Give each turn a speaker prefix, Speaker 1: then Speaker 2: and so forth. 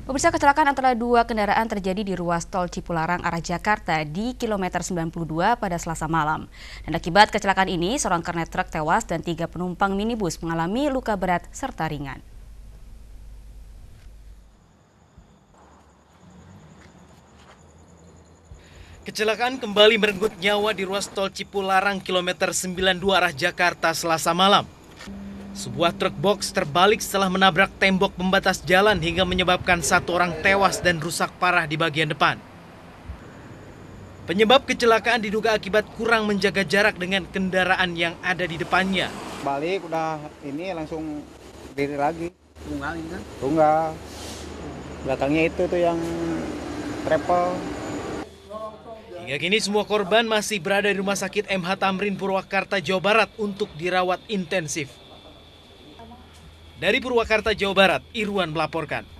Speaker 1: Pemirsa kecelakaan antara dua kendaraan terjadi di ruas tol Cipularang arah Jakarta di kilometer 92 pada selasa malam. Dan akibat kecelakaan ini, seorang kernet truk tewas dan tiga penumpang minibus mengalami luka berat serta ringan.
Speaker 2: Kecelakaan kembali merenggut nyawa di ruas tol Cipularang kilometer 92 arah Jakarta selasa malam. Sebuah truk box terbalik setelah menabrak tembok pembatas jalan hingga menyebabkan satu orang tewas dan rusak parah di bagian depan. Penyebab kecelakaan diduga akibat kurang menjaga jarak dengan kendaraan yang ada di depannya.
Speaker 3: Balik udah ini langsung diri lagi. Tunggalin kan? Tunggal. Belakangnya itu tuh yang travel.
Speaker 2: Hingga kini semua korban masih berada di Rumah Sakit MH Tamrin Purwakarta, Jawa Barat untuk dirawat intensif. Dari Purwakarta, Jawa Barat, Irwan melaporkan.